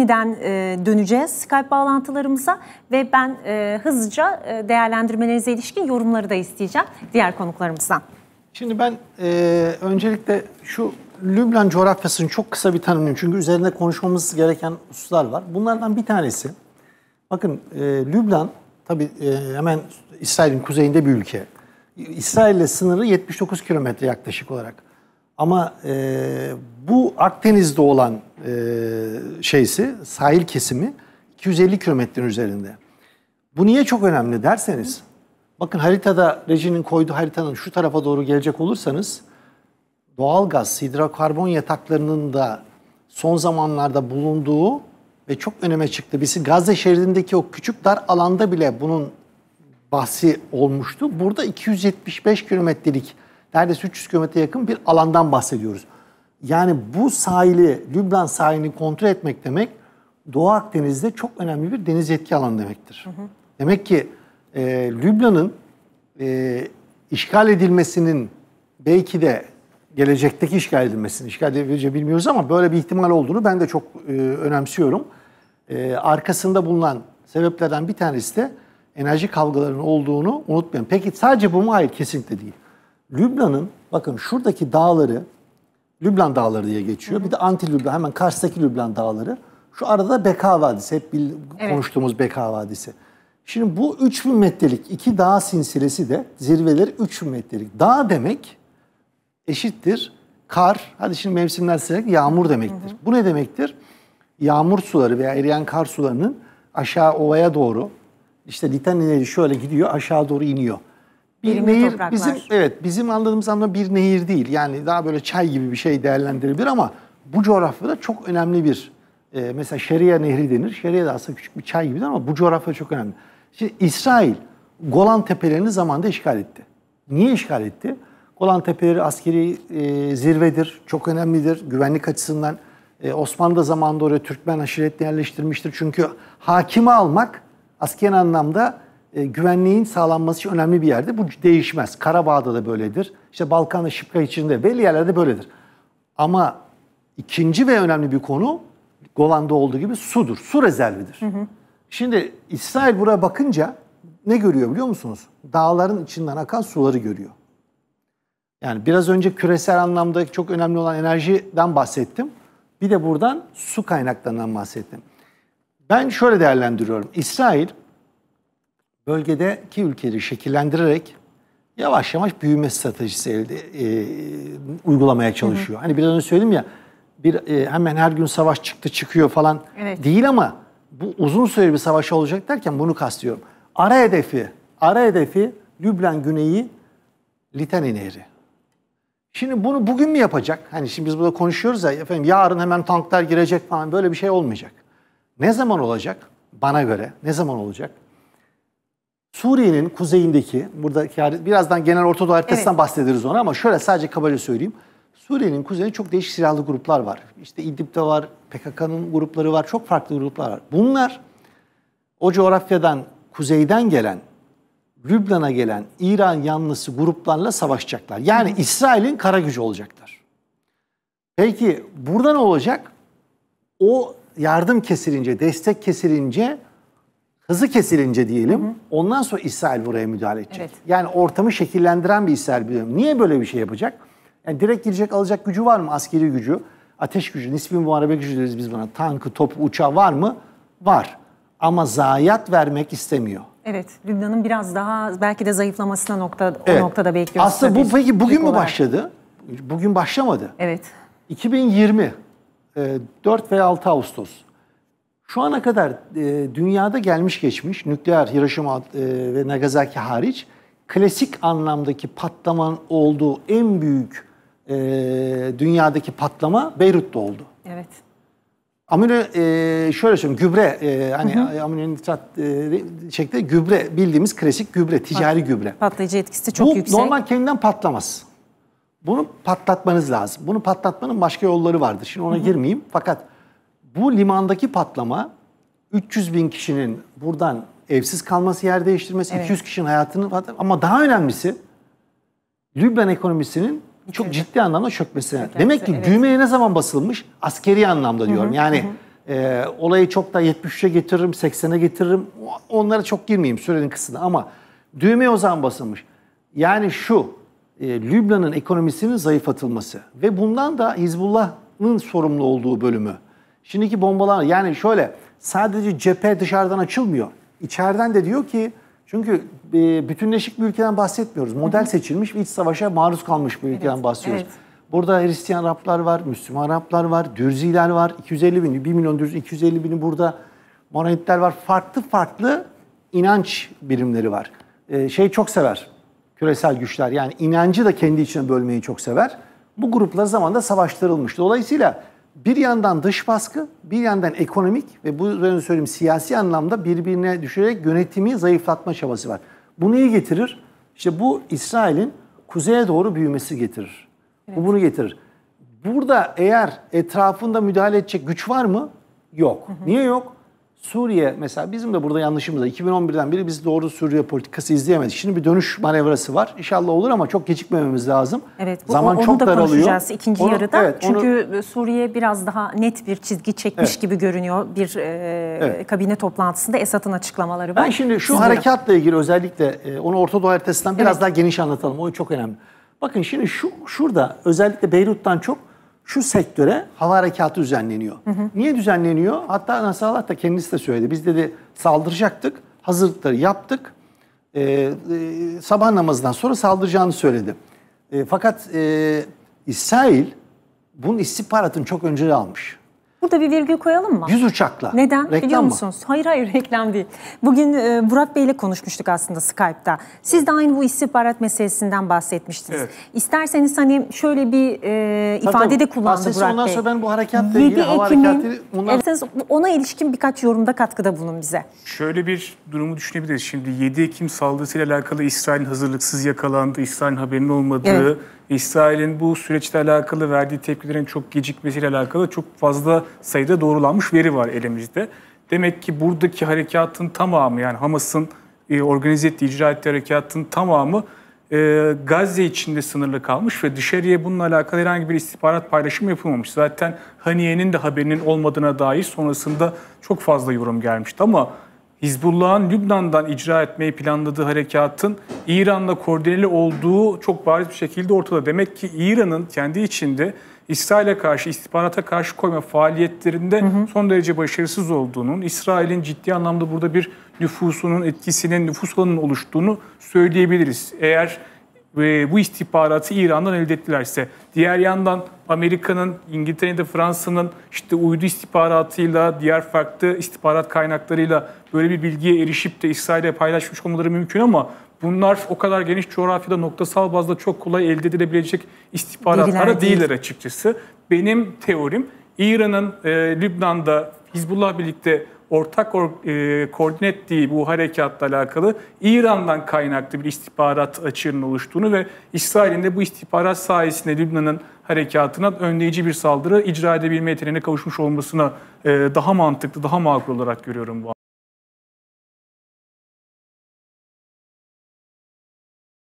yeniden e, döneceğiz Skype bağlantılarımıza ve ben e, hızlıca e, değerlendirmelerinize ilişkin yorumları da isteyeceğim diğer konuklarımızdan. Şimdi ben e, öncelikle şu Lübnan coğrafyasını çok kısa bir tanımlayayım. Çünkü üzerinde konuşmamız gereken hususlar var. Bunlardan bir tanesi, bakın e, Lübnan tabii e, hemen İsrail'in kuzeyinde bir ülke. İsrail ile sınırı 79 kilometre yaklaşık olarak. Ama e, bu Akdeniz'de olan e, şeysi, sahil kesimi 250 kilometrenin üzerinde. Bu niye çok önemli derseniz, bakın haritada, rejinin koyduğu haritanın şu tarafa doğru gelecek olursanız, doğalgaz, hidrokarbon yataklarının da son zamanlarda bulunduğu ve çok öneme çıktı. Bizi Gazze şeridindeki o küçük dar alanda bile bunun bahsi olmuştu. Burada 275 kilometrelik neredeyse 300 kilometre yakın bir alandan bahsediyoruz. Yani bu sahili, Lübnan sahilini kontrol etmek demek Doğu Akdeniz'de çok önemli bir deniz yetki alanı demektir. Hı hı. Demek ki e, Lübnan'ın e, işgal edilmesinin belki de gelecekteki işgal edilmesini işgal edileceği bilmiyoruz ama böyle bir ihtimal olduğunu ben de çok e, önemsiyorum. E, arkasında bulunan sebeplerden bir tanesi de enerji kavgalarının olduğunu unutmayın. Peki sadece bu mu? Hayır kesinlikle değil. Lübnan'ın bakın şuradaki dağları Lübnan dağları diye geçiyor. Hı hı. Bir de anti Lübnan hemen karşıdaki Lübnan dağları. Şu arada Beka Vadisi hep bil, evet. konuştuğumuz Beka Vadisi. Şimdi bu 3000 metrelik iki dağ sinsilesi de zirveleri 3000 metrelik. Dağ demek eşittir kar. Hadi şimdi mevsimler sıcak yağmur demektir. Hı hı. Bu ne demektir? Yağmur suları veya eriyen kar sularının aşağı ovaya doğru işte Litanine'ye şöyle gidiyor aşağı doğru iniyor bir nehir topraklar. bizim evet bizim anladığımız anlamda bir nehir değil. Yani daha böyle çay gibi bir şey değerlendirilebilir ama bu coğrafyada çok önemli bir e, mesela Şeria Nehri denir. Şeria da aslında küçük bir çay gibidir ama bu coğrafya çok önemli. Şimdi İsrail Golan Tepelerini zamanında işgal etti. Niye işgal etti? Golan Tepeleri askeri e, zirvedir, çok önemlidir güvenlik açısından. E, Osmanlı da zamanında oraya Türkmen aşiretini yerleştirmiştir. Çünkü hakimi almak askeri anlamda e, güvenliğin sağlanması için önemli bir yerde. Bu değişmez. Karabağ'da da böyledir. İşte Balkan'da, Şıpka içinde belli yerlerde böyledir. Ama ikinci ve önemli bir konu Golan'da olduğu gibi sudur. Su rezervidir. Hı hı. Şimdi İsrail buraya bakınca ne görüyor biliyor musunuz? Dağların içinden akan suları görüyor. Yani biraz önce küresel anlamda çok önemli olan enerjiden bahsettim. Bir de buradan su kaynaklarından bahsettim. Ben şöyle değerlendiriyorum. İsrail bölgedeki ülkeleri şekillendirerek yavaş yavaş büyüme stratejisi elde e, uygulamaya çalışıyor. Hı hı. Hani biraz önce söyledim ya bir e, hemen her gün savaş çıktı çıkıyor falan evet. değil ama bu uzun süreli bir savaş olacak derken bunu kastediyorum. Ara hedefi, ara hedefi Lübnan güneyi Litani Nehri. Şimdi bunu bugün mü yapacak? Hani şimdi biz burada konuşuyoruz ya efendim yarın hemen tanklar girecek falan böyle bir şey olmayacak. Ne zaman olacak? Bana göre ne zaman olacak? Suriye'nin kuzeyindeki, buradaki birazdan genel Orta haritasından evet. bahsederiz ona ama şöyle sadece kabaca söyleyeyim. Suriye'nin kuzeyinde çok değişik silahlı gruplar var. İşte İdlib'de var, PKK'nın grupları var, çok farklı gruplar var. Bunlar o coğrafyadan, kuzeyden gelen, Lübnan'a gelen İran yanlısı gruplarla savaşacaklar. Yani İsrail'in kara gücü olacaklar. Peki burada ne olacak? O yardım kesilince, destek kesilince hızı kesilince diyelim hı hı. ondan sonra İsrail buraya müdahale edecek. Evet. Yani ortamı şekillendiren bir İsrail biliyorum. Niye böyle bir şey yapacak? Yani direkt girecek alacak gücü var mı? Askeri gücü, ateş gücü, nispi muharebe gücü deriz biz buna. Tankı, top, uçağı var mı? Var. Ama zayiat vermek istemiyor. Evet, Lübnan'ın biraz daha belki de zayıflamasına nokta evet. o noktada bekliyoruz. Aslında bu peki bugün mü başladı? Bugün başlamadı. Evet. 2020 4 ve 6 Ağustos. Şu ana kadar e, dünyada gelmiş geçmiş nükleer Hiroşima e, ve Nagasaki hariç klasik anlamdaki patlaman olduğu en büyük e, dünyadaki patlama Beyrut'ta oldu. Evet. Amino e, şöyle söyleyeyim gübre e, hani hı nitrat e, şeklinde gübre bildiğimiz klasik gübre ticari Pat, gübre. Patlayıcı etkisi çok Bu, yüksek. Bu normal kendinden patlamaz. Bunu patlatmanız lazım. Bunu patlatmanın başka yolları vardır. Şimdi ona hı hı. girmeyeyim fakat bu limandaki patlama 300 bin kişinin buradan evsiz kalması, yer değiştirmesi, evet. 200 kişinin hayatını ama daha önemlisi Lübnan ekonomisinin çok ciddi anlamda çökmesine. Evet. Demek ki evet. düğmeye ne zaman basılmış? Askeri anlamda diyorum. Hı hı. Yani hı hı. E, olayı çok da 73'e getiririm, 80'e getiririm. Onlara çok girmeyeyim sürenin kısmına ama düğmeye o zaman basılmış. Yani şu, e, Lübnan'ın ekonomisinin zayıflatılması ve bundan da Hizbullah'ın sorumlu olduğu bölümü. Şimdiki bombalar yani şöyle sadece cephe dışarıdan açılmıyor. İçeriden de diyor ki çünkü e, bütünleşik bir ülkeden bahsetmiyoruz. Model seçilmiş bir iç savaşa maruz kalmış bir ülkeden evet, bahsediyoruz. Evet. Burada Hristiyan Araplar var, Müslüman Araplar var, Dürziler var. 250 bin 1 milyon Dürzi, 250 bini burada Moranitler var. Farklı farklı inanç birimleri var. Ee, şey çok sever küresel güçler. Yani inancı da kendi içine bölmeyi çok sever. Bu gruplar zamanda savaştırılmış. Dolayısıyla bir yandan dış baskı, bir yandan ekonomik ve bu üzerine söyleyeyim siyasi anlamda birbirine düşürerek yönetimi zayıflatma çabası var. Bu neyi getirir? İşte bu İsrail'in kuzeye doğru büyümesi getirir. Evet. Bu bunu getirir. Burada eğer etrafında müdahale edecek güç var mı? Yok. Hı hı. Niye yok? Suriye mesela bizim de burada yanlışımız da 2011'den beri biz doğru Suriye politikası izleyemedik. Şimdi bir dönüş manevrası var. İnşallah olur ama çok gecikmememiz lazım. Evet. Bu, Zaman onu çok da daralıyor. konuşacağız ikinci onu, yarıda. Evet, Çünkü onu, Suriye biraz daha net bir çizgi çekmiş evet. gibi görünüyor. Bir e, evet. kabine toplantısında Esad'ın açıklamaları var. Ben şimdi şu Siz harekatla ilgili özellikle e, onu Orta Doğu haritasından evet. biraz daha geniş anlatalım. O çok önemli. Bakın şimdi şu şurada özellikle Beyrut'tan çok şu sektöre hava harekatı düzenleniyor. Hı hı. Niye düzenleniyor? Hatta Nasrallah da kendisi de söyledi. Biz dedi saldıracaktık, hazırlıkları yaptık. E, e, sabah namazından sonra saldıracağını söyledi. E, fakat e, İsrail bunun istihbaratını çok önce almış. Burada bir virgül koyalım mı? Yüz uçakla. Neden? Reklam Biliyor musunuz? Mı? Hayır hayır reklam değil. Bugün e, Burak Bey ile konuşmuştuk aslında Skype'da. Siz de aynı bu istihbarat meselesinden bahsetmiştiniz. Evet. İsterseniz hani şöyle bir e, ifade de kullandı Burak ondan Bey. Ondan sonra ben bu harekatla ilgili hava harekatı... Ondan... Evet, ona ilişkin birkaç yorumda katkıda bulun bize. Şöyle bir durumu düşünebiliriz. Şimdi 7 Ekim saldırısıyla alakalı İsrail'in hazırlıksız yakalandığı, İsrail'in haberinin olmadığı... Evet İsrail'in bu süreçle alakalı verdiği tepkilerin çok gecikmesiyle alakalı çok fazla sayıda doğrulanmış veri var elimizde. Demek ki buradaki harekatın tamamı yani Hamas'ın e, organize ettiği, icra ettiği harekatın tamamı e, Gazze içinde sınırlı kalmış ve dışarıya bununla alakalı herhangi bir istihbarat paylaşımı yapılmamış. Zaten Haniye'nin de haberinin olmadığına dair sonrasında çok fazla yorum gelmişti ama Hizbullah'ın Lübnan'dan icra etmeyi planladığı harekatın İran'la koordineli olduğu çok bariz bir şekilde ortada. Demek ki İran'ın kendi içinde İsrail'e karşı, istihbarata karşı koyma faaliyetlerinde hı hı. son derece başarısız olduğunun, İsrail'in ciddi anlamda burada bir nüfusunun etkisinin, nüfus alanının oluştuğunu söyleyebiliriz. Eğer ve bu istihbaratı İran'dan elde ettiler ise. Diğer yandan Amerika'nın, İngiltere'de Fransa'nın işte uydu istihbaratıyla, diğer farklı istihbarat kaynaklarıyla böyle bir bilgiye erişip de İsrail'e paylaşmış olmaları mümkün ama bunlar o kadar geniş coğrafyada noktasal bazda çok kolay elde edilebilecek istihbaratlar Bilgiler değiller açıkçası. Benim teorim İran'ın e, Lübnan'da Hizbullah birlikte ortak or, e, koordine ettiği bu harekatla alakalı İran'dan kaynaklı bir istihbarat açığının oluştuğunu ve İsrail'in de bu istihbarat sayesinde Lübnan'ın harekatına önleyici bir saldırı icra edebilme yeteneğine kavuşmuş olmasına e, daha mantıklı, daha makul olarak görüyorum bu